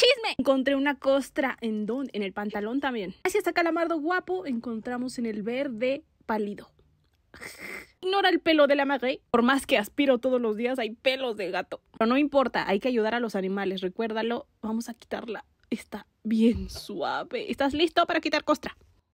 chisme. Encontré una costra. ¿En don, En el pantalón también. Gracias a Calamardo guapo, encontramos en el verde pálido. Ignora el pelo de la madre. Por más que aspiro todos los días, hay pelos de gato. Pero no importa, hay que ayudar a los animales. Recuérdalo, vamos a quitarla. Está bien suave. ¿Estás listo para quitar costra?